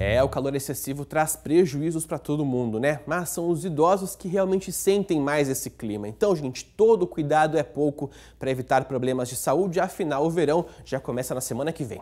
É, o calor excessivo traz prejuízos para todo mundo, né? Mas são os idosos que realmente sentem mais esse clima. Então, gente, todo cuidado é pouco para evitar problemas de saúde, afinal, o verão já começa na semana que vem.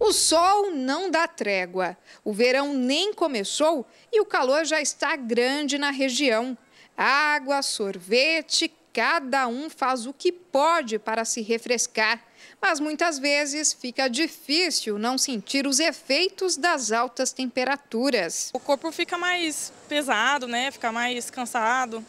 O sol não dá trégua. O verão nem começou e o calor já está grande na região. Água, sorvete, cada um faz o que pode para se refrescar mas muitas vezes fica difícil não sentir os efeitos das altas temperaturas. O corpo fica mais pesado, né? Fica mais cansado,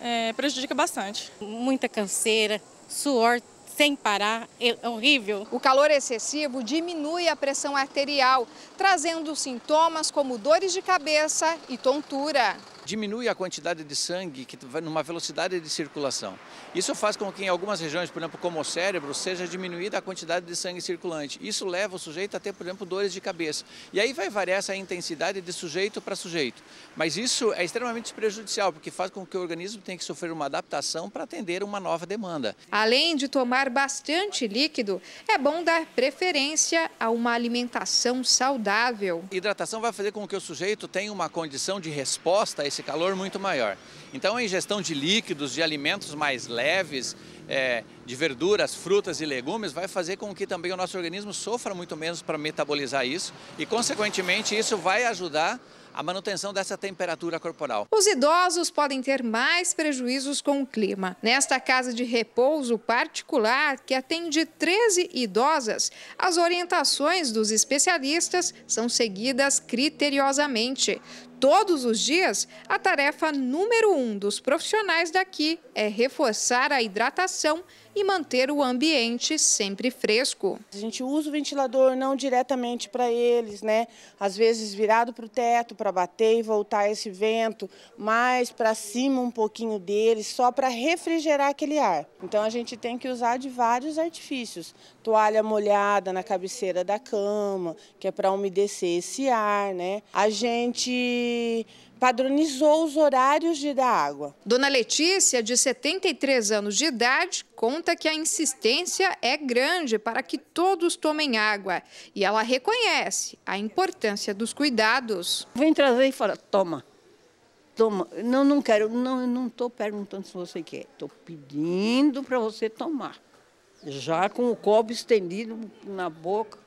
é, prejudica bastante. Muita canseira, suor sem parar, é horrível. O calor excessivo diminui a pressão arterial, trazendo sintomas como dores de cabeça e tontura diminui a quantidade de sangue que vai numa velocidade de circulação. Isso faz com que em algumas regiões, por exemplo, como o cérebro, seja diminuída a quantidade de sangue circulante. Isso leva o sujeito a ter, por exemplo, dores de cabeça. E aí vai variar essa intensidade de sujeito para sujeito. Mas isso é extremamente prejudicial, porque faz com que o organismo tenha que sofrer uma adaptação para atender uma nova demanda. Além de tomar bastante líquido, é bom dar preferência a uma alimentação saudável. Hidratação vai fazer com que o sujeito tenha uma condição de resposta a esse esse calor muito maior. Então, a ingestão de líquidos, de alimentos mais leves, é, de verduras, frutas e legumes, vai fazer com que também o nosso organismo sofra muito menos para metabolizar isso e, consequentemente, isso vai ajudar a manutenção dessa temperatura corporal. Os idosos podem ter mais prejuízos com o clima. Nesta casa de repouso particular, que atende 13 idosas, as orientações dos especialistas são seguidas criteriosamente. Todos os dias, a tarefa número um dos profissionais daqui é reforçar a hidratação e manter o ambiente sempre fresco. A gente usa o ventilador não diretamente para eles, né? Às vezes virado para o teto para bater e voltar esse vento mais para cima um pouquinho deles, só para refrigerar aquele ar. Então a gente tem que usar de vários artifícios. Toalha molhada na cabeceira da cama, que é para umedecer esse ar, né? A gente padronizou os horários de dar água. Dona Letícia, de 73 anos de idade, conta que a insistência é grande para que todos tomem água. E ela reconhece a importância dos cuidados. Vem trazer e fala, toma. Toma. Não, não quero. Não, não estou perguntando se você quer. Estou pedindo para você tomar. Já com o copo estendido na boca.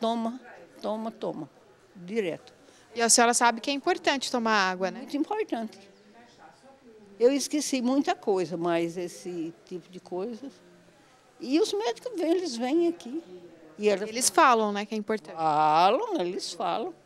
Toma, toma, toma. Direto. E a senhora sabe que é importante tomar água, né? Muito importante. Eu esqueci muita coisa, mas esse tipo de coisa. E os médicos vêm, eles vêm aqui. E Eles falam, né, que é importante. Falam, eles falam.